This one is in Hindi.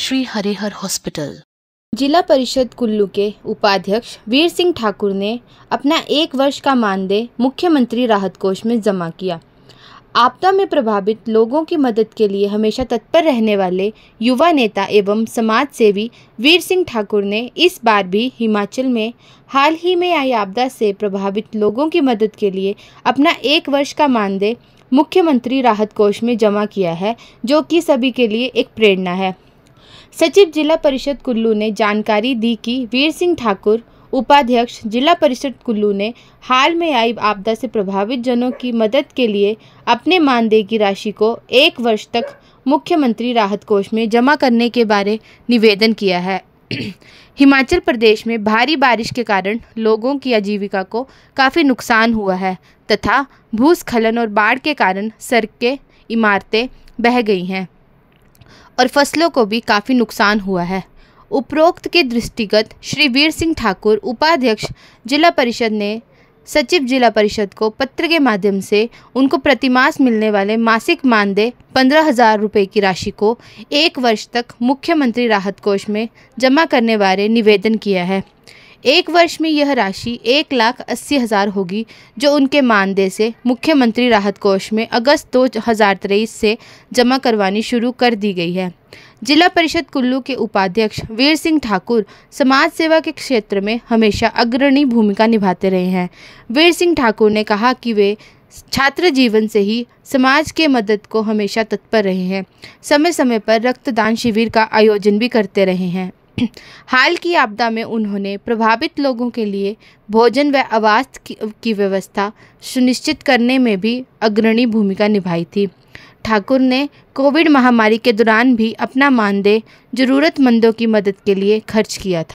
श्री हरिहर हॉस्पिटल जिला परिषद कुल्लू के उपाध्यक्ष वीर सिंह ठाकुर ने अपना एक वर्ष का मानदेय मुख्यमंत्री राहत कोष में जमा किया आपदा में प्रभावित लोगों की मदद के लिए हमेशा तत्पर रहने वाले युवा नेता एवं समाज सेवी वीर सिंह ठाकुर ने इस बार भी हिमाचल में हाल ही में आई आपदा से प्रभावित लोगों की मदद के लिए अपना एक वर्ष का मानदेय मुख्यमंत्री राहत कोष में जमा किया है जो कि सभी के लिए एक प्रेरणा है सचिव जिला परिषद कुल्लू ने जानकारी दी कि वीर सिंह ठाकुर उपाध्यक्ष जिला परिषद कुल्लू ने हाल में आई आपदा से प्रभावित जनों की मदद के लिए अपने मानदेय की राशि को एक वर्ष तक मुख्यमंत्री राहत कोष में जमा करने के बारे निवेदन किया है हिमाचल प्रदेश में भारी बारिश के कारण लोगों की आजीविका को काफ़ी नुकसान हुआ है तथा भूस्खलन और बाढ़ के कारण सड़कें इमारतें बह गई हैं और फसलों को भी काफ़ी नुकसान हुआ है उपरोक्त के दृष्टिगत श्री वीर सिंह ठाकुर उपाध्यक्ष जिला परिषद ने सचिव जिला परिषद को पत्र के माध्यम से उनको प्रतिमास मिलने वाले मासिक मानदेय पंद्रह हजार रुपये की राशि को एक वर्ष तक मुख्यमंत्री राहत कोष में जमा करने बारे निवेदन किया है एक वर्ष में यह राशि एक लाख अस्सी हज़ार होगी जो उनके मानदेय से मुख्यमंत्री राहत कोष में अगस्त दो हज़ार तेईस से जमा करवानी शुरू कर दी गई है जिला परिषद कुल्लू के उपाध्यक्ष वीर सिंह ठाकुर समाज सेवा के क्षेत्र में हमेशा अग्रणी भूमिका निभाते रहे हैं वीर सिंह ठाकुर ने कहा कि वे छात्र जीवन से ही समाज के मदद को हमेशा तत्पर रहे हैं समय समय पर रक्तदान शिविर का आयोजन भी करते रहे हैं हाल की आपदा में उन्होंने प्रभावित लोगों के लिए भोजन व आवास की, की व्यवस्था सुनिश्चित करने में भी अग्रणी भूमिका निभाई थी ठाकुर ने कोविड महामारी के दौरान भी अपना मानदेय ज़रूरतमंदों की मदद के लिए खर्च किया था